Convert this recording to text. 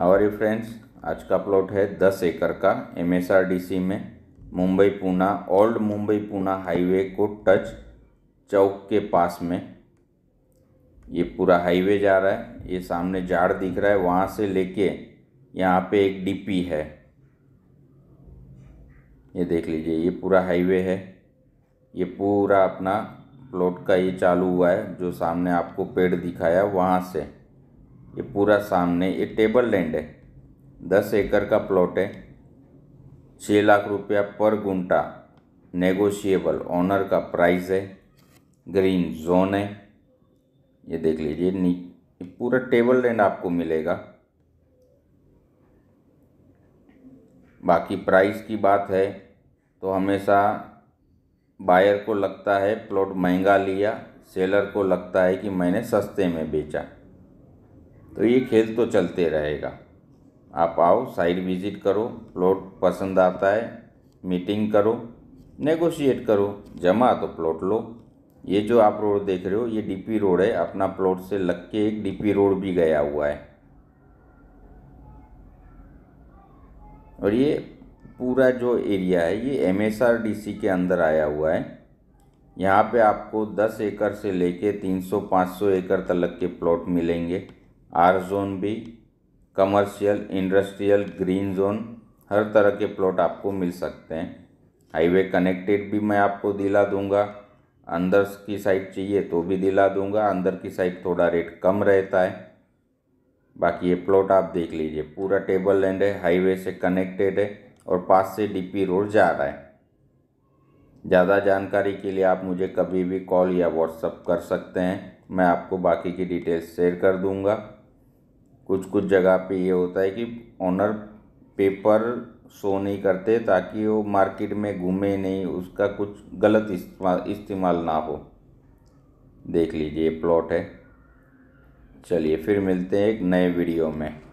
ये फ्रेंड्स आज का प्लॉट है दस एकड़ का सी में मुंबई पूना ओल्ड मुंबई पूना हाईवे को टच चौक के पास में ये पूरा हाईवे जा रहा है ये सामने झाड़ दिख रहा है वहाँ से लेके यहाँ पे एक डीपी है ये देख लीजिए ये पूरा हाईवे है ये पूरा अपना प्लॉट का ये चालू हुआ है जो सामने आपको पेड़ दिखाया वहाँ से ये पूरा सामने ये टेबल लैंड है दस एकड़ का प्लॉट है छः लाख रुपया पर घुंटा नेगोशिएबल ऑनर का प्राइस है ग्रीन जोन है ये देख लीजिए नी पूरा टेबल लैंड आपको मिलेगा बाकी प्राइस की बात है तो हमेशा बायर को लगता है प्लॉट महंगा लिया सेलर को लगता है कि मैंने सस्ते में बेचा तो ये खेल तो चलते रहेगा आप आओ साइट विजिट करो प्लॉट पसंद आता है मीटिंग करो नेगोशिएट करो जमा तो प्लॉट लो ये जो आप रोड देख रहे हो ये डीपी रोड है अपना प्लॉट से लग के एक डीपी रोड भी गया हुआ है और ये पूरा जो एरिया है ये एमएसआरडीसी के अंदर आया हुआ है यहाँ पे आपको 10 एकड़ से लेके 300-500 एकड़ तक के प्लॉट मिलेंगे आर जोन भी कमर्शियल इंडस्ट्रियल ग्रीन जोन हर तरह के प्लॉट आपको मिल सकते हैं हाईवे कनेक्टेड भी मैं आपको दिला दूंगा अंदर की साइड चाहिए तो भी दिला दूंगा अंदर की साइड थोड़ा रेट कम रहता है बाकी ये प्लॉट आप देख लीजिए पूरा टेबल लैंड है हाईवे से कनेक्टेड है और पास से डीपी रोड जा रहा है ज़्यादा जानकारी के लिए आप मुझे कभी भी कॉल या व्हाट्सअप कर सकते हैं मैं आपको बाकी की डिटेल्स शेयर कर दूँगा कुछ कुछ जगह पे ये होता है कि ऑनर पेपर शो नहीं करते ताकि वो मार्केट में घूमे नहीं उसका कुछ गलत इस्तेमाल इस्तेमाल ना हो देख लीजिए प्लॉट है चलिए फिर मिलते हैं एक नए वीडियो में